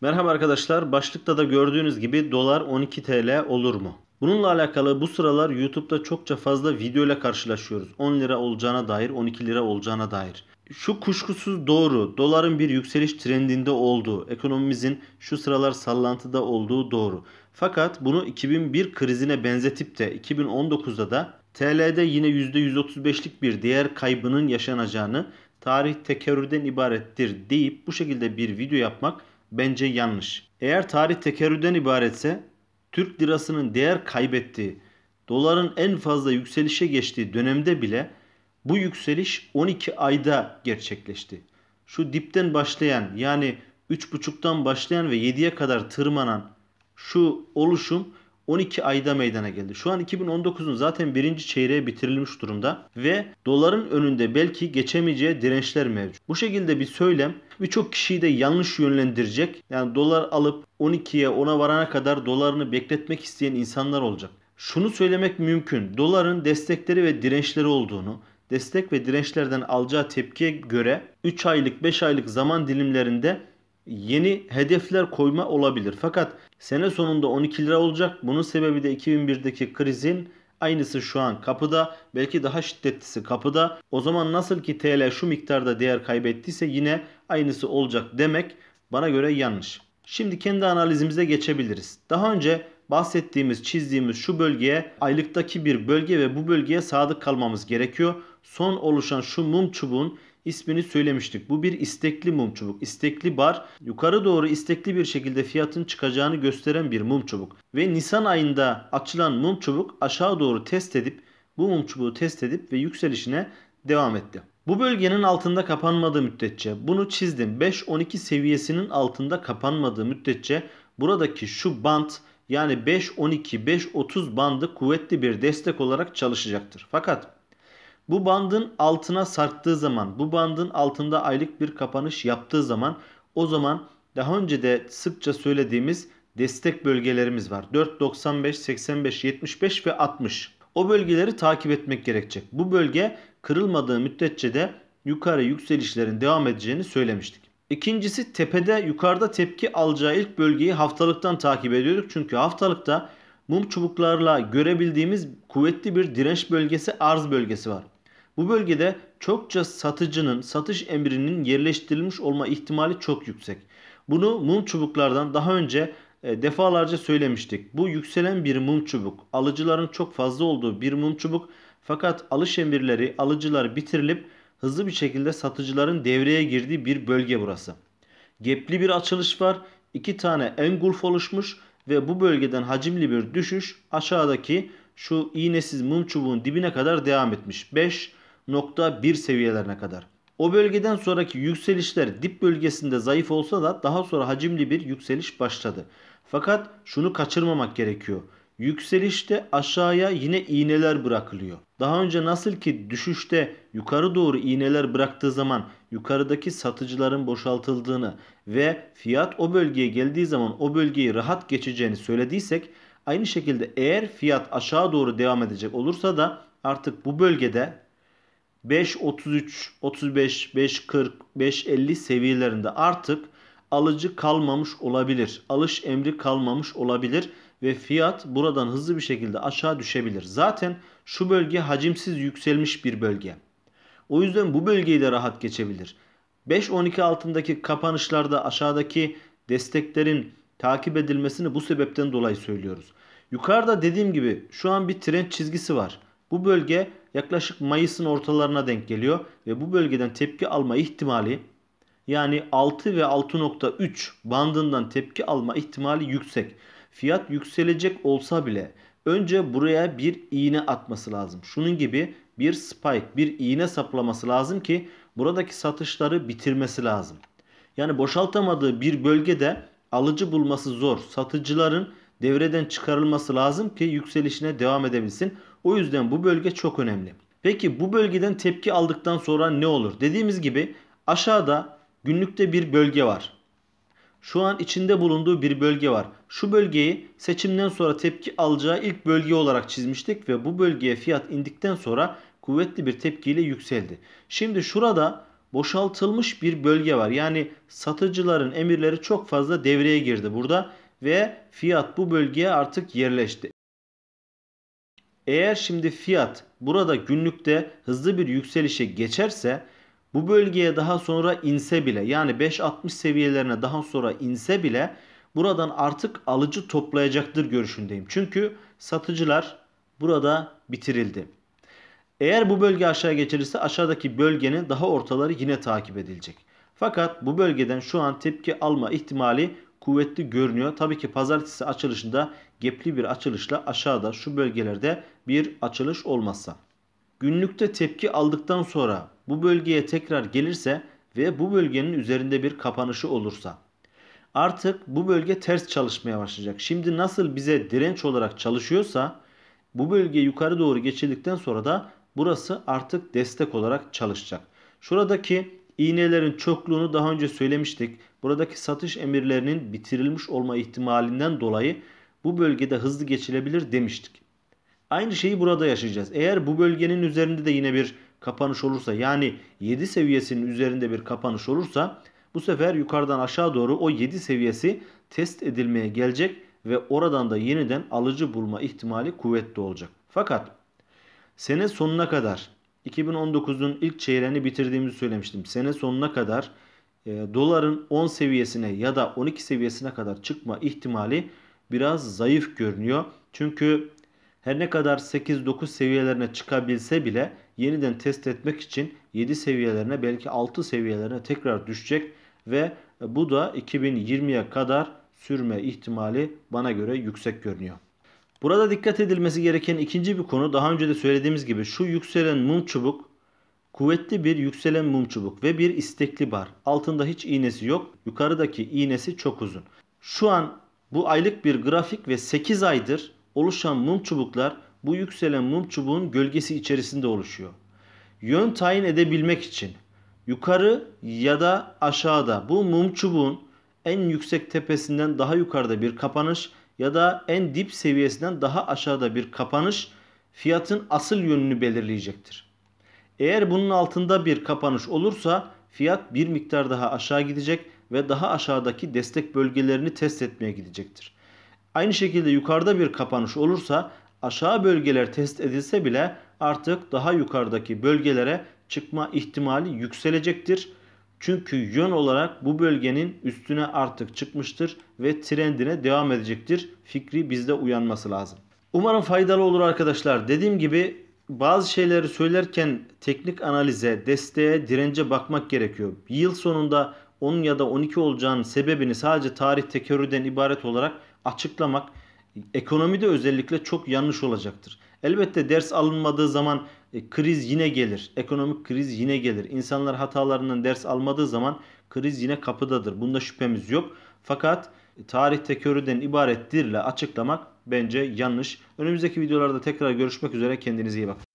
Merhaba arkadaşlar. Başlıkta da gördüğünüz gibi dolar 12 TL olur mu? Bununla alakalı bu sıralar YouTube'da çokça fazla video ile karşılaşıyoruz. 10 lira olacağına dair, 12 lira olacağına dair. Şu kuşkusuz doğru. Doların bir yükseliş trendinde olduğu, ekonomimizin şu sıralar sallantıda olduğu doğru. Fakat bunu 2001 krizine benzetip de 2019'da da TL'de yine %135'lik bir değer kaybının yaşanacağını tarih tekerrürden ibarettir deyip bu şekilde bir video yapmak bence yanlış. Eğer tarih tekerrürden ibaretse Türk lirasının değer kaybettiği, doların en fazla yükselişe geçtiği dönemde bile bu yükseliş 12 ayda gerçekleşti. Şu dipten başlayan yani 3.5'tan başlayan ve 7'ye kadar tırmanan şu oluşum 12 ayda meydana geldi. Şu an 2019'un zaten birinci çeyreğe bitirilmiş durumda ve doların önünde belki geçemeyeceği dirençler mevcut. Bu şekilde bir söylem birçok kişiyi de yanlış yönlendirecek. Yani dolar alıp 12'ye 10'a varana kadar dolarını bekletmek isteyen insanlar olacak. Şunu söylemek mümkün. Doların destekleri ve dirençleri olduğunu, destek ve dirençlerden alacağı tepkiye göre 3 aylık 5 aylık zaman dilimlerinde yeni hedefler koyma olabilir. Fakat sene sonunda 12 lira olacak. Bunun sebebi de 2001'deki krizin Aynısı şu an kapıda. Belki daha şiddetlisi kapıda. O zaman nasıl ki TL şu miktarda değer kaybettiyse yine aynısı olacak demek bana göre yanlış. Şimdi kendi analizimize geçebiliriz. Daha önce bahsettiğimiz, çizdiğimiz şu bölgeye aylıktaki bir bölge ve bu bölgeye sadık kalmamız gerekiyor. Son oluşan şu mum çubuğun ismini söylemiştik. Bu bir istekli mum çubuk. İstekli bar yukarı doğru istekli bir şekilde fiyatın çıkacağını gösteren bir mum çubuk. Ve Nisan ayında açılan mum çubuk aşağı doğru test edip bu mum çubuğu test edip ve yükselişine devam etti. Bu bölgenin altında kapanmadığı müddetçe bunu çizdim. 5-12 seviyesinin altında kapanmadığı müddetçe buradaki şu bant yani 5-12-5-30 bandı kuvvetli bir destek olarak çalışacaktır. Fakat bu bandın altına sarktığı zaman, bu bandın altında aylık bir kapanış yaptığı zaman o zaman daha önce de sıkça söylediğimiz destek bölgelerimiz var. 4, 95, 85, 75 ve 60. O bölgeleri takip etmek gerekecek. Bu bölge kırılmadığı müddetçe de yukarı yükselişlerin devam edeceğini söylemiştik. İkincisi tepede yukarıda tepki alacağı ilk bölgeyi haftalıktan takip ediyorduk. Çünkü haftalıkta mum çubuklarla görebildiğimiz kuvvetli bir direnç bölgesi arz bölgesi var. Bu bölgede çokça satıcının satış emrinin yerleştirilmiş olma ihtimali çok yüksek. Bunu mum çubuklardan daha önce e, defalarca söylemiştik. Bu yükselen bir mum çubuk. Alıcıların çok fazla olduğu bir mum çubuk. Fakat alış emirleri, alıcılar bitirilip hızlı bir şekilde satıcıların devreye girdiği bir bölge burası. Gepli bir açılış var. İki tane engulf oluşmuş ve bu bölgeden hacimli bir düşüş aşağıdaki şu iğnesiz mum çubuğun dibine kadar devam etmiş. 5, 1.1 seviyelerine kadar. O bölgeden sonraki yükselişler dip bölgesinde zayıf olsa da daha sonra hacimli bir yükseliş başladı. Fakat şunu kaçırmamak gerekiyor. Yükselişte aşağıya yine iğneler bırakılıyor. Daha önce nasıl ki düşüşte yukarı doğru iğneler bıraktığı zaman yukarıdaki satıcıların boşaltıldığını ve fiyat o bölgeye geldiği zaman o bölgeyi rahat geçeceğini söylediysek aynı şekilde eğer fiyat aşağı doğru devam edecek olursa da artık bu bölgede 5.33, 35, 5.40, 5.50 seviyelerinde artık alıcı kalmamış olabilir. Alış emri kalmamış olabilir ve fiyat buradan hızlı bir şekilde aşağı düşebilir. Zaten şu bölge hacimsiz yükselmiş bir bölge. O yüzden bu bölgeyi de rahat geçebilir. 5.12 altındaki kapanışlarda aşağıdaki desteklerin takip edilmesini bu sebepten dolayı söylüyoruz. Yukarıda dediğim gibi şu an bir trend çizgisi var. Bu bölge yaklaşık Mayıs'ın ortalarına denk geliyor ve bu bölgeden tepki alma ihtimali yani 6 ve 6.3 bandından tepki alma ihtimali yüksek. Fiyat yükselecek olsa bile önce buraya bir iğne atması lazım. Şunun gibi bir spike, bir iğne saplaması lazım ki buradaki satışları bitirmesi lazım. Yani boşaltamadığı bir bölgede alıcı bulması zor. Satıcıların devreden çıkarılması lazım ki yükselişine devam edebilsin. O yüzden bu bölge çok önemli. Peki bu bölgeden tepki aldıktan sonra ne olur? Dediğimiz gibi aşağıda günlükte bir bölge var. Şu an içinde bulunduğu bir bölge var. Şu bölgeyi seçimden sonra tepki alacağı ilk bölge olarak çizmiştik ve bu bölgeye fiyat indikten sonra kuvvetli bir tepkiyle yükseldi. Şimdi şurada boşaltılmış bir bölge var. Yani satıcıların emirleri çok fazla devreye girdi. Burada ve fiyat bu bölgeye artık yerleşti. Eğer şimdi fiyat burada günlükte hızlı bir yükselişe geçerse bu bölgeye daha sonra inse bile yani 5.60 seviyelerine daha sonra inse bile buradan artık alıcı toplayacaktır görüşündeyim. Çünkü satıcılar burada bitirildi. Eğer bu bölge aşağı geçirirse aşağıdaki bölgenin daha ortaları yine takip edilecek. Fakat bu bölgeden şu an tepki alma ihtimali kuvvetli görünüyor. Tabii ki pazartesi açılışında gepli bir açılışla aşağıda şu bölgelerde bir açılış olmazsa. Günlükte tepki aldıktan sonra bu bölgeye tekrar gelirse ve bu bölgenin üzerinde bir kapanışı olursa artık bu bölge ters çalışmaya başlayacak. Şimdi nasıl bize direnç olarak çalışıyorsa bu bölge yukarı doğru geçirdikten sonra da burası artık destek olarak çalışacak. Şuradaki İğnelerin çokluğunu daha önce söylemiştik. Buradaki satış emirlerinin bitirilmiş olma ihtimalinden dolayı bu bölgede hızlı geçilebilir demiştik. Aynı şeyi burada yaşayacağız. Eğer bu bölgenin üzerinde de yine bir kapanış olursa yani 7 seviyesinin üzerinde bir kapanış olursa bu sefer yukarıdan aşağı doğru o 7 seviyesi test edilmeye gelecek ve oradan da yeniden alıcı bulma ihtimali kuvvetli olacak. Fakat sene sonuna kadar 2019'un ilk çeyreğini bitirdiğimizi söylemiştim. Sene sonuna kadar e, doların 10 seviyesine ya da 12 seviyesine kadar çıkma ihtimali biraz zayıf görünüyor. Çünkü her ne kadar 8-9 seviyelerine çıkabilse bile yeniden test etmek için 7 seviyelerine belki 6 seviyelerine tekrar düşecek ve bu da 2020'ye kadar sürme ihtimali bana göre yüksek görünüyor. Burada dikkat edilmesi gereken ikinci bir konu daha önce de söylediğimiz gibi şu yükselen mum çubuk kuvvetli bir yükselen mum çubuk ve bir istekli bar. Altında hiç iğnesi yok. Yukarıdaki iğnesi çok uzun. Şu an bu aylık bir grafik ve 8 aydır oluşan mum çubuklar bu yükselen mum çubuğun gölgesi içerisinde oluşuyor. Yön tayin edebilmek için yukarı ya da aşağıda bu mum çubuğun en yüksek tepesinden daha yukarıda bir kapanış ya da en dip seviyesinden daha aşağıda bir kapanış fiyatın asıl yönünü belirleyecektir. Eğer bunun altında bir kapanış olursa fiyat bir miktar daha aşağı gidecek ve daha aşağıdaki destek bölgelerini test etmeye gidecektir. Aynı şekilde yukarıda bir kapanış olursa aşağı bölgeler test edilse bile artık daha yukarıdaki bölgelere çıkma ihtimali yükselecektir çünkü yön olarak bu bölgenin üstüne artık çıkmıştır ve trendine devam edecektir. Fikri bizde uyanması lazım. Umarım faydalı olur arkadaşlar. Dediğim gibi bazı şeyleri söylerken teknik analize, desteğe, dirence bakmak gerekiyor. Yıl sonunda 10 ya da 12 olacağının sebebini sadece tarih tekerrürden ibaret olarak açıklamak ekonomide özellikle çok yanlış olacaktır. Elbette ders alınmadığı zaman e, kriz yine gelir. Ekonomik kriz yine gelir. İnsanlar hatalarından ders almadığı zaman kriz yine kapıdadır. Bunda şüphemiz yok. Fakat e, tarihte tekerrürden ibarettirle açıklamak bence yanlış. Önümüzdeki videolarda tekrar görüşmek üzere. Kendinize iyi bakın.